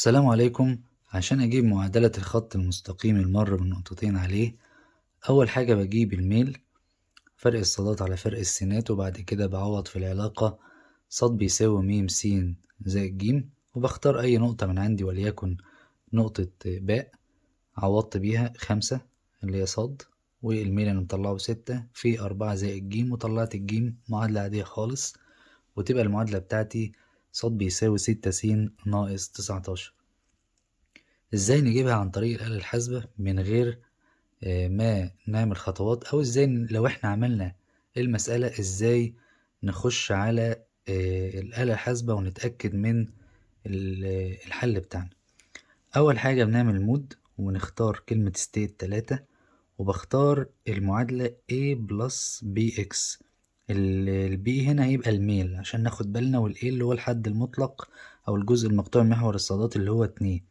السلام عليكم عشان أجيب معادلة الخط المستقيم المر بالنقطتين عليه أول حاجة بجيب الميل فرق الصادات على فرق السينات وبعد كده بعوض في العلاقة صاد بيساوي ميم سين زائد جيم وبختار أي نقطة من عندي وليكن نقطة باء عوضت بيها خمسة اللي هي صاد والميل أنا مطلعه ستة في أربعة زائد جيم وطلعت الجيم معادلة عادية خالص وتبقى المعادلة بتاعتي ص بيساوي ستة س ناقص تسعتاشر ازاي نجيبها عن طريق الآلة الحاسبة من غير آه، ما نعمل خطوات أو ازاي لو احنا عملنا المسألة ازاي نخش على آه، الآلة الحاسبة ونتأكد من الحل بتاعنا أول حاجة بنعمل مود ونختار كلمة state تلاتة وبختار المعادلة a بلس bx البي هنا هيبقى الميل عشان ناخد بالنا والاي اللي هو الحد المطلق او الجزء المقطوع محور الصادات اللي هو اتنين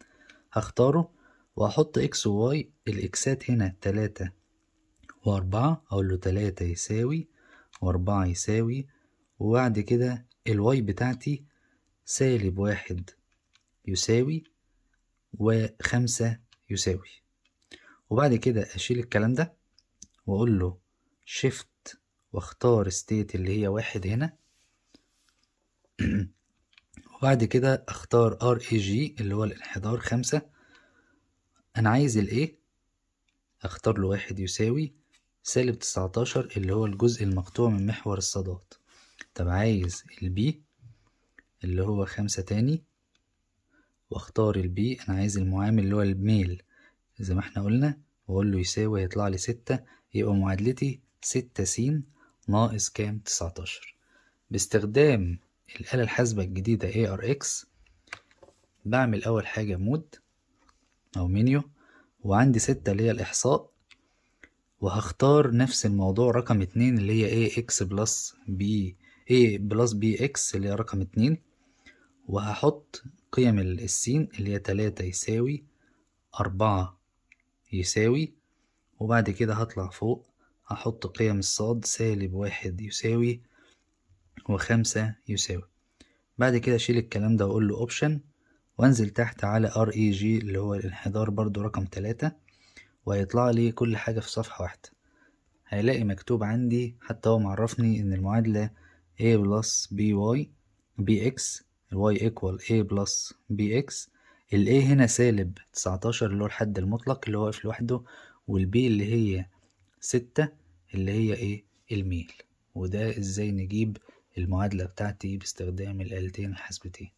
هختاره واحط اكس وواي الاكسات هنا تلاتة واربعة اقول له تلاتة يساوي واربعة يساوي وبعد كده الواي بتاعتي سالب واحد يساوي وخمسة يساوي وبعد كده اشيل الكلام ده واقول له شيفت واختار state اللي هي واحد هنا وبعد كده اختار جي اللي هو الانحدار خمسة انا عايز الايه اختار له واحد يساوي سالب تسعتاشر اللي هو الجزء المقطوع من محور الصادات طب عايز البي اللي هو خمسة تاني واختار البي انا عايز المعامل اللي هو الميل زي ما احنا قلنا واقول له يساوي هيطلع لي ستة يبقى معادلتي ستة س ناقص كام تسعتاشر باستخدام الآلة الحاسبة الجديدة ARX بعمل أول حاجة مود أو منيو وعندي ستة اللي هي الإحصاء وهختار نفس الموضوع رقم اتنين اللي هي AX بلس B A بلس بي اللي هي رقم اتنين وهحط قيم السين اللي هي تلاتة يساوي أربعة يساوي وبعد كده هطلع فوق أحط قيم الصاد سالب واحد يساوي وخمسة يساوي بعد كده أشيل الكلام ده وأقول له أوبشن وأنزل تحت على REG اللي هو الانحدار برضو رقم تلاتة وهيطلع لي كل حاجة في صفحة واحدة هيلاقي مكتوب عندي حتى هو معرفني إن المعادلة A plus BY BX y equal a plus bx ال a هنا سالب 19 اللي هو الحد المطلق اللي هو واقف لوحده وال b اللي هي ستة اللي هي إيه الميل وده إزاي نجيب المعادلة بتاعتي باستخدام الآلتين الحاسبتين